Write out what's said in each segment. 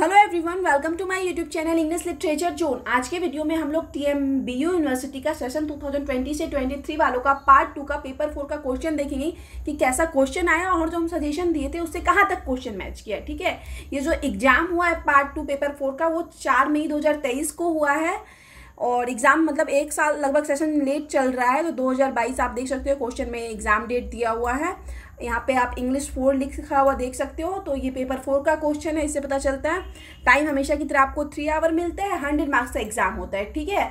hello everyone welcome to my YouTube channel English literature zone आज के video में हम लोग यू यूनिवर्सिटी का सेशन 2020 से 23 वालों का पार्ट टू का पेपर फोर का क्वेश्चन देखेंगे कि कैसा क्वेश्चन आया और जो हम सजेशन दिए थे उससे कहाँ तक क्वेश्चन मैच किया ठीक है ये जो एग्जाम हुआ है पार्ट टू पेपर फोर का वो चार मई दो को हुआ है और एग्ज़ाम मतलब एक साल लगभग सेशन लेट चल रहा है तो 2022 आप देख सकते हो क्वेश्चन में एग्ज़ाम डेट दिया हुआ है यहाँ पे आप इंग्लिश फोर लिखा हुआ देख सकते हो तो ये पेपर फोर का क्वेश्चन है इससे पता चलता है टाइम हमेशा की तरह आपको थ्री आवर मिलता है हंड्रेड मार्क्स का एग्ज़ाम होता है ठीक है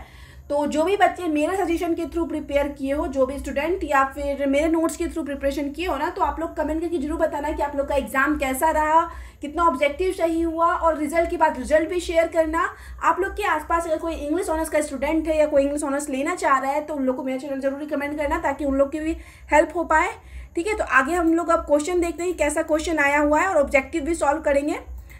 तो जो भी बच्चे मेरे सजेशन के थ्रू प्रिपेयर किए हो जो भी स्टूडेंट या फिर मेरे नोट्स के थ्रू प्रिपरेशन किए हो ना तो आप लोग कमेंट करके जरूर बताना कि आप लोग का एग्ज़ाम कैसा रहा कितना ऑब्जेक्टिव सही हुआ और रिजल्ट के बाद रिजल्ट भी शेयर करना आप लोग के आसपास अगर कोई इंग्लिश ऑनर्स का स्टूडेंट है या कोई इंग्लिश ऑनर्स लेना चाह रहा है तो उन लोग को मेरा चैनल जरूर रिकमेंड करना ताकि उन लोग की भी हेल्प हो पाए ठीक है तो आगे हम लोग अब क्वेश्चन देखते हैं कैसा क्वेश्चन आया हुआ है और ऑब्जेक्टिव भी सॉल्व करेंगे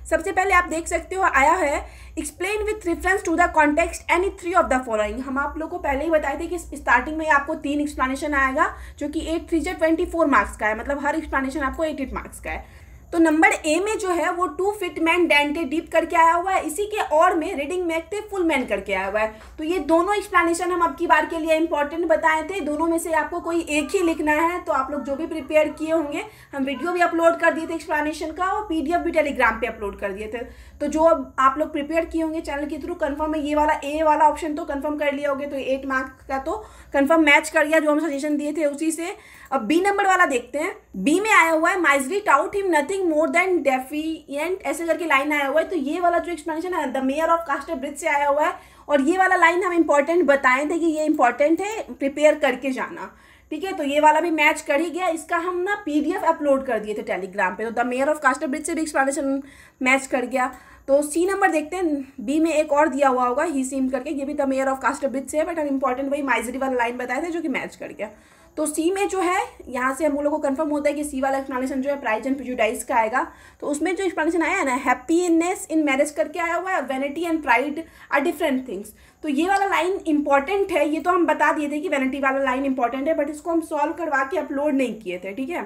सबसे पहले आप देख सकते हो आया है explain with reference to the context any three of the following हम आप लोग को पहले ही बताए थे कि स्टार्टिंग में आपको तीन एक्सप्लेनेशन आएगा जो कि एट थ्री जे ट्वेंटी फोर मार्क्स का है मतलब हर एक्सप्लेनेशन आपको एट एट मार्क्स का है तो नंबर ए में जो है वो टू फिट मैन डेंटे डीप करके आया हुआ है इसी के और में reading maketh full man करके आया हुआ है तो ये दोनों एक्सप्लेनेशन हम अब की बार के लिए इंपॉर्टेंट बताए थे दोनों में से आपको कोई एक ही लिखना है तो आप लोग जो भी प्रिपेयर किए होंगे हम वीडियो भी अपलोड कर दिए थे एक्सप्लेनेशन का और पी भी टेलीग्राम पर अपलोड कर दिए थे तो जो आप लोग प्रिपेयर किए होंगे चैनल के थ्रू कन्फर्म है ये वाला ए वाला ऑप्शन तो कन्फर्म कर लिया होगे तो एट मार्क्स का तो कन्फर्म मैच कर गया जो हम सजेशन दिए थे उसी से अब बी नंबर वाला देखते हैं बी में आया हुआ है misery taught him nothing more than defiant ऐसे करके लाइन आया हुआ है तो ये वाला जो एक्सप्लेनेशन है the Mayor of Casterbridge से आया हुआ है और ये वाला लाइन हम इंपॉर्टेंट बताए थे कि ये इंपॉर्टेंट है प्रिपेयर करके जाना ठीक है तो ये वाला भी मैच कर ही गया इसका हम ना एफ अपलोड कर दिए थे टेलीग्राम पर तो the Mayor of Casterbridge से भी एक्सप्लेनेशन मैच कर गया तो सी नंबर देखते हैं बी में एक और दिया हुआ होगा ही सीम करके ये भी the Mayor of Casterbridge से है बट हम इंपॉर्टेंट वही माइजरी वाला लाइन बताए थे जो कि मैच कर गया तो सी में जो है यहाँ से हम लोगों को कन्फर्म होता है कि सी वाला एक्सप्लेनेशन जो है प्राइज एंड प्रिजुडाइज का आएगा तो उसमें जो एक्सप्लेनेशन आया है ना हैप्पीनेस इन मैरिज करके आया हुआ है vanity and pride are different things तो ये वाला लाइन इंपॉर्टेंट है ये तो हम बता दिए थे कि वेनिटी वाला लाइन इंपॉर्टेंट है बट इसको हम सॉल्व करवा के अपलोड नहीं किए थे ठीक है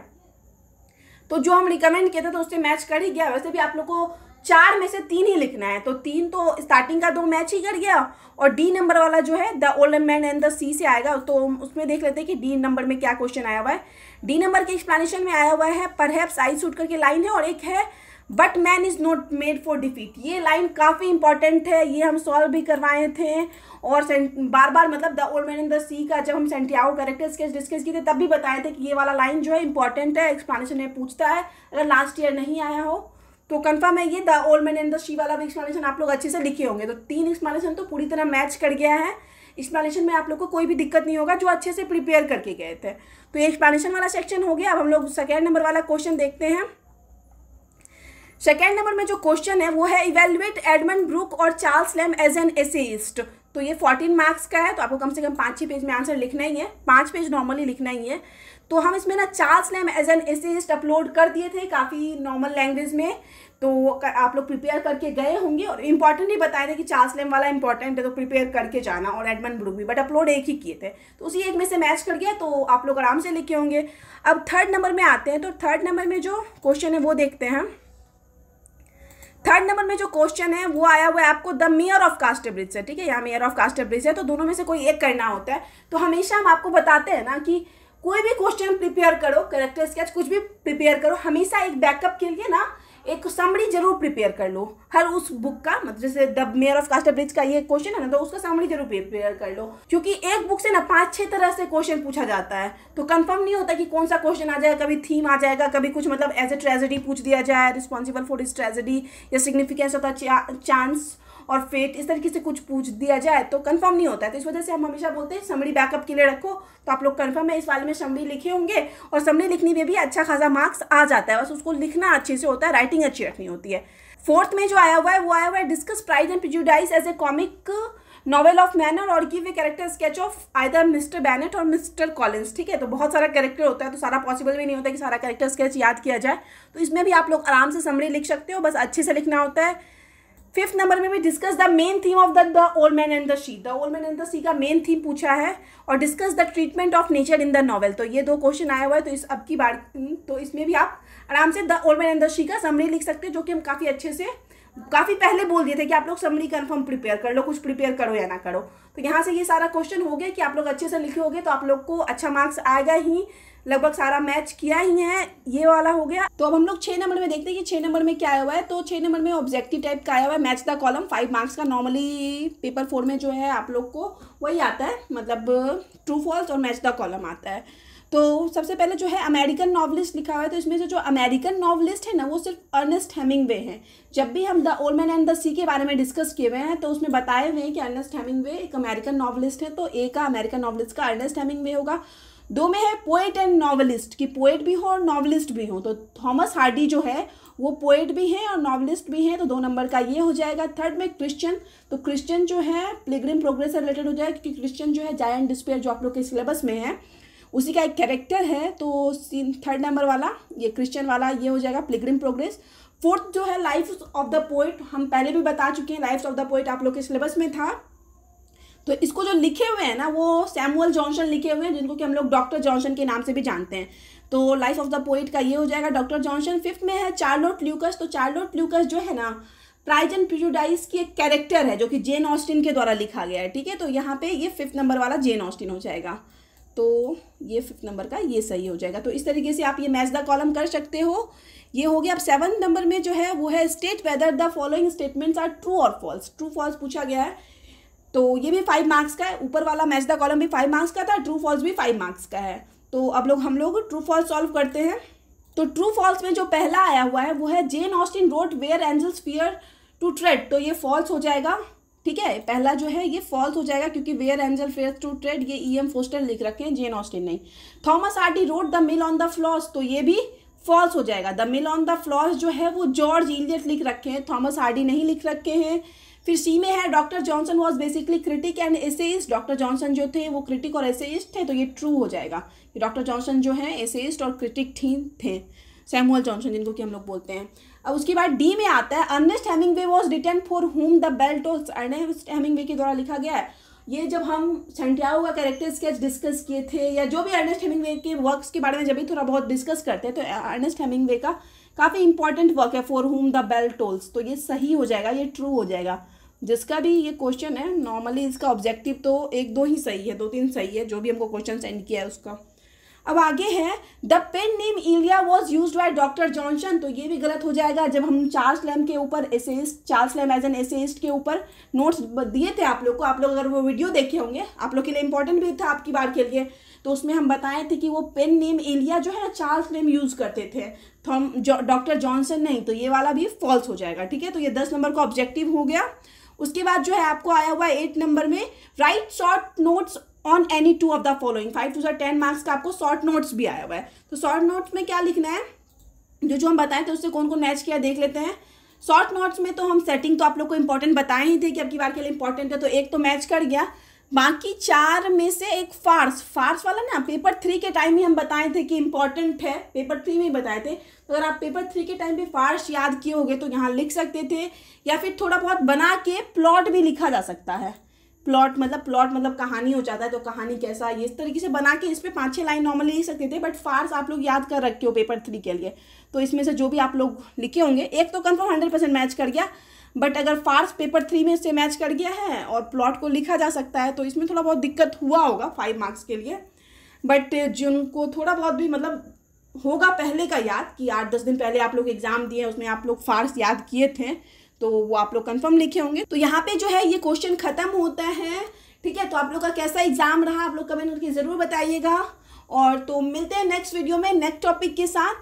तो जो हम रिकमेंड किया था तो उससे मैच कर ही गया वैसे भी आप लोग को चार में से तीन ही लिखना है तो तीन तो स्टार्टिंग का दो मैच ही कर गया और डी नंबर वाला जो है the Old Man and the Sea से आएगा तो उसमें देख लेते हैं कि डी नंबर में क्या क्वेश्चन आया हुआ है डी नंबर के एक्सप्लेनेशन में आया हुआ है परहैप्स आई सूट करके लाइन है और एक है but man is not made for defeat ये लाइन काफ़ी इंपॉर्टेंट है ये हम सॉल्व भी करवाए थे और बार बार मतलब the Old Man in the Sea का जब हम सेंटियाओ करेक्टर स्केच डिस्कस किए थे तब भी बताए थे कि ये वाला लाइन जो है इंपॉर्टेंट है एक्सप्लेनेशन में पूछता है अगर लास्ट ईयर नहीं आया हो तो कंफर्म है ये the Old Man and the Sea वाला भी एक्सप्लेनेशन आप लोग अच्छे से लिखे होंगे तो तीन एक्सप्लेनेशन तो पूरी तरह मैच कर गया है एक्सप्लेनेशन में आप लोग को कोई भी दिक्कत नहीं होगा जो अच्छे से प्रिपेयर करके गए थे तो ये एक्सप्लेनेशन वाला सेक्शन हो गया अब हम लोग सेकेंड नंबर वाला क्वेश्चन देखते हैं सेकेंड नंबर में जो क्वेश्चन है वो है इवेल्युएट एडमन ब्रुक और Charles Lamb as an essayist तो ये फोर्टीन मार्क्स का है तो आपको कम से कम पाँच ही पेज में आंसर लिखना ही है पाँच पेज नॉर्मली लिखना ही है तो हम इसमें ना Charles Lamb as an essayist upload कर दिए थे काफ़ी नॉर्मल लैंग्वेज में तो आप लोग प्रिपेयर करके गए होंगे और ही बताए थे कि चार्ल्स लैम वाला इंपॉर्टेंट है तो प्रिपेयर करके जाना और एडमन ब्रुक भी बट अपलोड एक ही किए थे तो उसी एक में से मैच कर गया तो आप लोग आराम से लिखे होंगे अब थर्ड नंबर में आते हैं तो थर्ड नंबर में जो क्वेश्चन है वो देखते हैं थर्ड नंबर में जो क्वेश्चन है वो आया हुआ है आपको द मेयर ऑफ कास्टेब्रिज से ठीक है यहाँ मेयर ऑफ कास्टरब्रिज है तो दोनों में से कोई एक करना होता है तो हमेशा हम आपको बताते हैं ना कि कोई भी क्वेश्चन प्रिपेयर करो करेक्टर स्केच कुछ भी प्रिपेयर करो हमेशा एक बैकअप के लिए ना एक समरी जरूर प्रिपेयर कर लो हर उस बुक का मतलब जैसे the Mayor of Casterbridge का ये क्वेश्चन है ना तो उसका समरी जरूर प्रिपेयर कर लो क्योंकि एक बुक से ना पाँच छह तरह से क्वेश्चन पूछा जाता है तो कंफर्म नहीं होता कि कौन सा क्वेश्चन आ जाएगा कभी थीम आ जाएगा कभी कुछ मतलब एज ए ट्रेजेडी पूछ दिया जाए रिस्पॉन्सिबल फॉर दिस ट्रेजेडी या सिग्निफिकेंस ऑफ द चांस और फेट इस तरीके से कुछ पूछ दिया जाए तो कन्फर्म नहीं होता है तो इस वजह से हम हमेशा बोलते हैं समरी बैकअप के लिए रखो तो आप लोग कन्फर्म है इस वाले में समरी लिखे होंगे और समरी लिखने में भी अच्छा खासा मार्क्स आ जाता है बस उसको लिखना अच्छे से होता है राइटिंग अच्छी रखनी होती है फोर्थ में जो आया हुआ है वो आया हुआ है discuss Pride and Prejudice as a comic novel of manner और give a character sketch of either Mr Bennet और मिस्टर कॉलिंस ठीक है तो बहुत सारा कैरेक्टर होता है तो सारा पॉसिबल भी नहीं होता कि सारा कैरेक्टर स्केच याद किया जाए तो इसमें भी आप लोग आराम से समरी लिख सकते हो बस अच्छे से लिखना होता है फिफ्थ नंबर में भी discuss the main theme of the the Old Man and the Sea the Old Man and the Sea का मेन थीम पूछा है और discuss the treatment of nature in the novel तो ये दो क्वेश्चन आया हुआ है तो इस अब की बार हम्म, तो इसमें भी आप आराम से the Old Man and the Sea का समरी लिख सकते हैं जो कि हम काफ़ी अच्छे से काफ़ी पहले बोल दिए थे कि आप लोग समरी कन्फर्म प्रिपेयर कर लो कुछ प्रिपेयर करो या ना करो तो यहाँ से ये सारा क्वेश्चन हो गया कि आप लोग अच्छे से लिखे हो तो आप लोग को अच्छा मार्क्स आएगा ही लगभग सारा मैच किया ही है ये वाला हो गया तो अब हम लोग छः नंबर में देखते हैं कि छः नंबर में क्या आया हुआ है तो छः नंबर में ऑब्जेक्टिव टाइप का आया हुआ है match the column five marks का नॉर्मली पेपर फोर में जो है आप लोग को वही आता है मतलब ट्रू फॉल्स और मैच द कॉलम आता है तो सबसे पहले जो है अमेरिकन नॉवलिस्ट लिखा हुआ है तो इसमें से जो अमेरिकन नॉवलिस्ट है ना वो सिर्फ अर्नेस्ट वे हैं जब भी हम the Old Man and the Sea के बारे में डिस्कस किए हुए हैं तो उसमें बताए हुए हैं कि अर्नेस्ट वे एक अमेरिकन नॉवलिस्ट है तो ए का अमेरिकन नॉवलिस्ट का अर्नेस्ट वे होगा दो में है पोएट एंड नॉवलिस्ट कि पोएट भी हो और नॉवलिस्ट भी हो तो थॉमस हार्डी जो है वो पोएट भी हैं और नॉवलिस्ट भी हैं तो दो नंबर का ये हो जाएगा थर्ड में क्रिश्चियन तो क्रिश्चियन जो है प्लेग्रिम प्रोग्रेस से रिलेटेड हो जाएगा क्योंकि क्रिश्चियन जो है जायंट डिस्पेयर जो आप लोग के सिलेबस में है उसी का एक कैरेक्टर है तो सीन थर्ड नंबर वाला ये क्रिश्चियन वाला ये हो जाएगा प्लेग्रिम प्रोग्रेस फोर्थ जो है लाइफ ऑफ द पोइट हम पहले भी बता चुके हैं लाइफ ऑफ द पोइट आप लोग के सिलेबस में था तो इसको जो लिखे हुए हैं ना वो सैमुअल जॉनसन लिखे हुए हैं जिनको कि हम लोग डॉक्टर जॉनसन के नाम से भी जानते हैं तो लाइफ ऑफ द पोइट का ये हो जाएगा डॉक्टर जॉनसन फिफ्थ में है चार्लोट ल्यूकस तो चार्लोट ल्यूकस जो है ना प्राइज एंड प्रिजुडाइज की एक कैरेक्टर है जो कि जेन ऑस्टिन के द्वारा लिखा गया है ठीक है तो यहाँ पे ये फिफ्थ नंबर वाला जेन ऑस्टिन हो जाएगा तो ये फिफ्थ नंबर का ये सही हो जाएगा तो इस तरीके से आप ये मैच द कॉलम कर सकते हो ये हो गया अब सेवन नंबर में जो है वो है state whether the following statements are true और फॉल्स ट्रू फॉल्स पूछा गया है तो ये भी फाइव मार्क्स का है ऊपर वाला मैच द कॉलम भी फाइव मार्क्स का था ट्रू फॉल्स भी फाइव मार्क्स का है तो अब लोग हम लोग ट्रू फॉल्स सॉल्व करते हैं तो ट्रू फॉल्स में जो पहला आया हुआ है वो है Jane Austen wrote Where Angels Fear to Tread तो ये फॉल्स हो जाएगा ठीक है पहला जो है ये फॉल्स हो जाएगा क्योंकि Where Angel Fear to Tread ये ई एम फोस्टर लिख रखे हैं जेन ऑस्टिन नहीं Thomas Hardy wrote the Mill on the Floss तो ये भी फॉल्स हो जाएगा the Mill on the Floss जो है वो जॉर्ज इलियट लिख रखे हैं थॉमस आर्डी नहीं लिख रखे हैं फिर सी में है Doctor Johnson was basically critic and essayist Doctor Johnson जो थे वो क्रिटिक और एसेइस्ट थे तो ये ट्रू हो जाएगा डॉक्टर जॉनसन जो है एसेइस्ट और क्रिटिक थी थे सैमुअल जॉनसन जिनको कि हम लोग बोलते हैं अब उसके बाद डी में आता है Ernest way was written for home the belt of Ernest way के द्वारा लिखा गया है ये जब हम सेंटियाओ का कैरेक्टर स्केच डिस्कस किए थे या जो भी अर्नेस्ट वे के वर्क्स के बारे में जब भी थोड़ा बहुत डिस्कस करते हैं तो अर्नेस्ट वे का काफ़ी इंपॉर्टेंट वर्क है For home the Bell Tolls तो ये सही हो जाएगा ये ट्रू हो जाएगा जिसका भी ये क्वेश्चन है नॉर्मली इसका ऑब्जेक्टिव तो एक दो ही सही है दो तीन सही है जो भी हमको क्वेश्चन सेंड किया है उसका अब आगे है the pen name Elia was used by Doctor Johnson तो ये भी गलत हो जाएगा जब हम चार्ल्स लैम के ऊपर essayist Charles Lamb as an essayist के ऊपर नोट्स दिए थे आप लोग को आप लोग अगर वो वीडियो देखे होंगे आप लोग के लिए इंपॉर्टेंट भी था आपकी बार के लिए तो उसमें हम बताए थे कि वो पेन नेम एलिया जो है ना चार्ल्स लैम यूज़ करते थे थॉम डॉक्टर जॉनसन नहीं तो ये वाला भी फॉल्स हो जाएगा ठीक है तो ये दस नंबर का ऑब्जेक्टिव हो गया उसके बाद जो है आपको आया हुआ एट नंबर में write short notes on any two of the following five to sir ten marks का आपको शॉर्ट नोट्स भी आया हुआ है तो शॉर्ट नोट्स में क्या लिखना है जो जो हम बताए थे उससे कौन कौन मैच किया देख लेते हैं शॉर्ट नोट्स में तो हम सेटिंग तो आप लोग को इंपॉर्टेंट बताए ही थे कि आपकी बार के लिए इंपॉर्टेंट है तो एक तो मैच कर गया बाकी चार में से एक फार्स फार्स वाला ना पेपर थ्री के टाइम ही हम बताए थे कि इम्पॉर्टेंट है पेपर थ्री में ही बताए थे तो अगर आप पेपर थ्री के टाइम पे फार्स याद किए होगे तो यहाँ लिख सकते थे या फिर थोड़ा बहुत बना के प्लॉट भी लिखा जा सकता है प्लॉट मतलब प्लॉट मतलब कहानी हो जाता है तो कहानी कैसा ये इस तरीके से बना के इस पर पाँच छः लाइन नॉर्मली लिख सकते थे बट फार्स आप लोग याद कर रखे हो पेपर थ्री के लिए तो इसमें से जो भी आप लोग लिखे होंगे एक तो कन्फर्म हंड्रेड परसेंट मैच कर गया बट अगर फार्स पेपर थ्री में से मैच कर गया है और प्लॉट को लिखा जा सकता है तो इसमें थोड़ा बहुत दिक्कत हुआ होगा फाइव मार्क्स के लिए बट जिनको थोड़ा बहुत भी मतलब होगा पहले का याद कि आठ दस दिन पहले आप लोग एग्ज़ाम दिए उसमें आप लोग फार्स याद किए थे तो वो आप लोग कन्फर्म लिखे होंगे तो यहाँ पे जो है ये क्वेश्चन खत्म होता है ठीक है तो आप लोग का कैसा एग्जाम रहा आप लोग कमेंट करके ज़रूर बताइएगा और तो मिलते हैं नेक्स्ट वीडियो में नेक्स्ट टॉपिक के साथ